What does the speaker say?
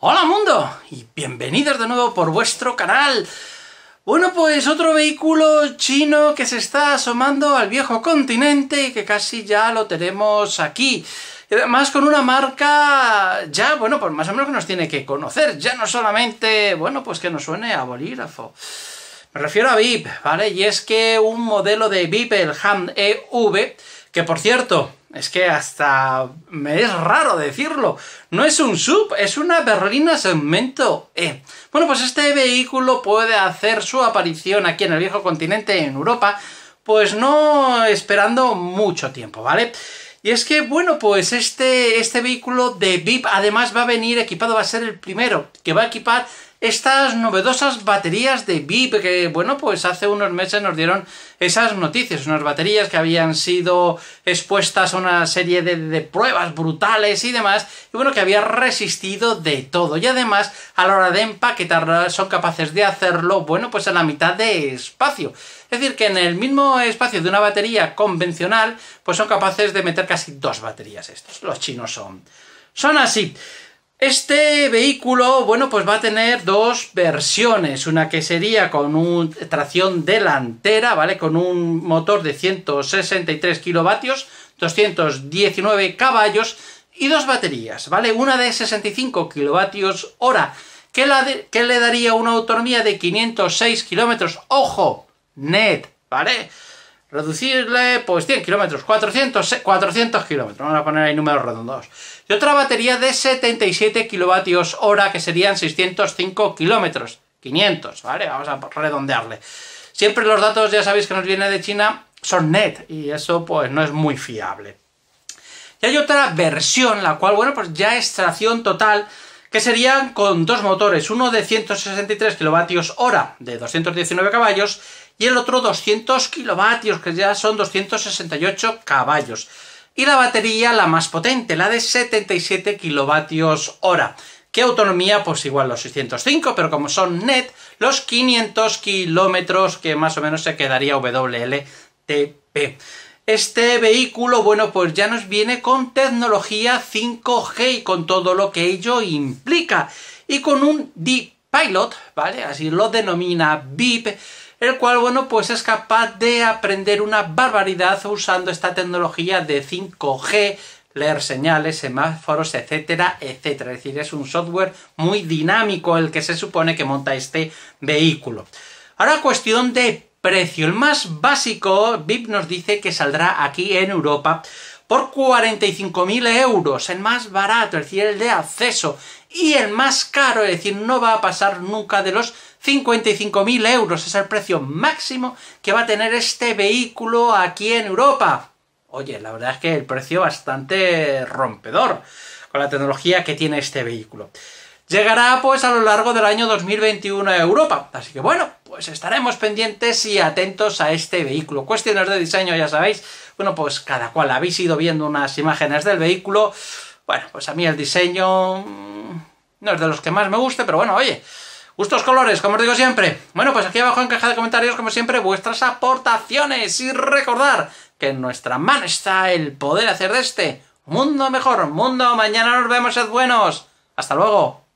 ¡Hola mundo! Y bienvenidos de nuevo por vuestro canal. Bueno, pues otro vehículo chino que se está asomando al viejo continente y que casi ya lo tenemos aquí. Y además con una marca ya, bueno, pues más o menos que nos tiene que conocer, ya no solamente, bueno, pues que nos suene a bolígrafo. Me refiero a VIP, ¿vale? Y es que un modelo de VIP, el HAM EV, que por cierto, es que hasta me es raro decirlo. No es un sub, es una berlina segmento E. Bueno, pues este vehículo puede hacer su aparición aquí en el viejo continente, en Europa, pues no esperando mucho tiempo, ¿vale? Y es que, bueno, pues este, este vehículo de VIP además va a venir equipado, va a ser el primero que va a equipar estas novedosas baterías de VIP que, bueno, pues hace unos meses nos dieron esas noticias, unas baterías que habían sido expuestas a una serie de, pruebas brutales y demás, y bueno, que había resistido de todo. Y además, a la hora de empaquetar son capaces de hacerlo, bueno, pues a la mitad de espacio. Es decir, que en el mismo espacio de una batería convencional, pues son capaces de meter casi dos baterías estos. Los chinos son, son así. Este vehículo, bueno, pues va a tener dos versiones, una que sería con tracción delantera, ¿vale? Con un motor de 163 kilovatios, 219 caballos y dos baterías, ¿vale? Una de 65 kilovatios hora, que, le daría una autonomía de 506 kilómetros, ojo, net, ¿vale? Reducirle, pues 100 kilómetros, 400, kilómetros, vamos a poner ahí números redondos. Y otra batería de 77 kilovatios hora, que serían 605 kilómetros, 500, ¿vale? Vamos a redondearle. Siempre los datos, ya sabéis que nos viene de China, son net, y eso pues no es muy fiable. Y hay otra versión, la cual, bueno, pues ya es tracción total, que serían con dos motores, uno de 163 kilovatios hora de 219 caballos y el otro 200 kilovatios, que ya son 268 caballos. Y la batería, la más potente, la de 77 kilovatios hora. ¿Qué autonomía? Pues igual los 605, pero como son net, los 500 kilómetros que más o menos se quedaría WLTP. Este vehículo, bueno, pues ya nos viene con tecnología 5G y con todo lo que ello implica. Y con un deep pilot ¿vale? Así lo denomina VIP, el cual, bueno, pues es capaz de aprender una barbaridad usando esta tecnología de 5G, leer señales, semáforos, etcétera, etcétera. Es decir, es un software muy dinámico el que se supone que monta este vehículo. Ahora cuestión de precio. El más básico, VIP nos dice que saldrá aquí en Europa por 45.000 euros, el más barato, es decir, el de acceso, y el más caro, es decir, no va a pasar nunca de los 55.000 euros, es el precio máximo que va a tener este vehículo aquí en Europa. Oye, la verdad es que el precio bastante rompedor con la tecnología que tiene este vehículo. Llegará pues a lo largo del año 2021 a Europa, así que bueno, pues estaremos pendientes y atentos a este vehículo. Cuestiones de diseño, ya sabéis, bueno, pues cada cual habéis ido viendo unas imágenes del vehículo. Bueno, pues a mí el diseño mm, no es de los que más me guste, pero bueno, oye, gustos colores, como os digo siempre. Bueno, pues aquí abajo en caja de comentarios, como siempre, vuestras aportaciones y recordar que en nuestra mano está el poder hacer de este mundo mejor, mundo mañana nos vemos, sed buenos. Hasta luego.